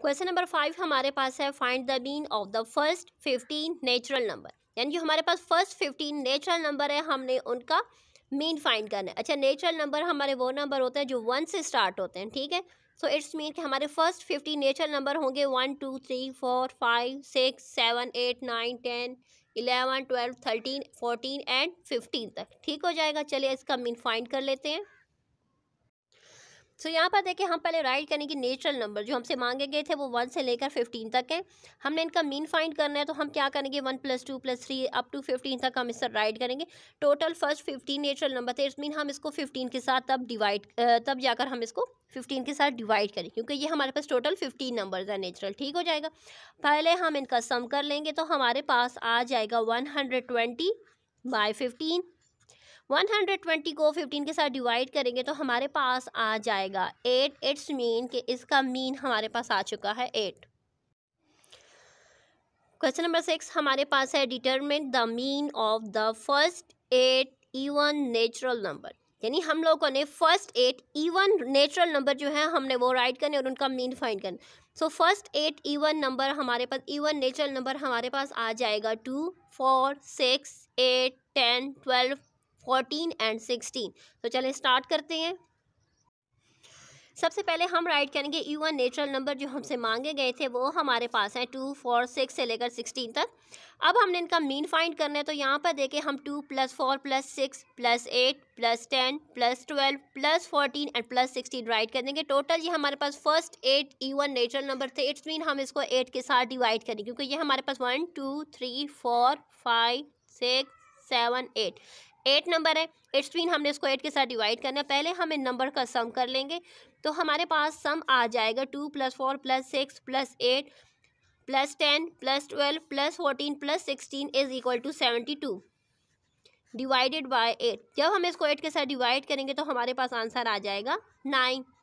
question number five हमारे पास है find the mean of the first fifteen natural number यानी जो हमारे पास फर्स्ट फिफ्टीन नेचुरल नंबर है हमने उनका मीन फाइंड करना है अच्छा नेचुरल नंबर हमारे वो नंबर होते हैं जो वन से स्टार्ट होते हैं ठीक है सो इट्स मीन कि हमारे फर्स्ट फिफ्टीन नेचुरल नंबर होंगे one two three four five six seven eight nine ten eleven twelve thirteen fourteen and fifteen तक ठीक हो जाएगा चलिए इसका मीन फाइंड कर लेते हैं सो यहाँ पर देखें हम पहले राइट करेंगे नेचुरल नंबर जो हमसे मांगे गए थे वो वन से लेकर फिफ्टीन तक है हमने इनका मीन फाइंड करना है तो हम क्या करेंगे one plus two plus three up to fifteen तक हम इस पर राइड करेंगे total first fifteen natural number थे इस मीन हम इसको फिफ्टीन के साथ तब डिवाइड तब जाकर हम इसको फिफ्टीन के साथ डिवाइड करें क्योंकि ये हमारे पास टोटल फिफ्टीन नंबर है नेचुरल ठीक हो जाएगा पहले हम इनका सम कर लेंगे तो हमारे पास आ जाएगा one hundred twenty by fifteen 120 को 15 के साथ डिवाइड करेंगे तो हमारे पास आ जाएगा 8 इट्स मीन कि इसका मीन हमारे पास आ चुका है 8 क्वेश्चन नंबर सिक्स हमारे पास है determine the mean of the first eight even natural number यानी हम लोगों ने first eight even natural number जो है हमने वो राइट करने और उनका मीन फाइंड करना so first eight even number हमारे पास इवन नेचुरल नंबर हमारे पास आ जाएगा two four six eight ten twelve fourteen and sixteen तो चलें स्टार्ट करते हैं सबसे पहले हम राइट करेंगे वन नेचुरल नंबर जो हमसे मांगे गए थे वो हमारे पास हैं टू फोर सिक्स से लेकर सिक्सटीन तक अब हमने इनका मीन फाइंड करना है तो यहाँ पर देखें हम two plus four plus six plus eight plus ten plus twelve plus fourteen and plus sixteen write कर देंगे टोटल ये हमारे पास first eight one natural number थे इट्स मीन हम इसको एट के साथ डिवाइड करेंगे क्योंकि ये हमारे पास one two three four five six seven eight eight number है एट्स बीन हमने इसको एट के साथ डिवाइड करना है पहले हम इन नंबर का सम कर लेंगे तो हमारे पास सम आ जाएगा two plus four plus six plus eight plus ten plus twelve plus fourteen plus sixteen is equal to seventy two divided by eight जब हम इसको एट के साथ डिवाइड करेंगे तो हमारे पास आंसर आ जाएगा नाइन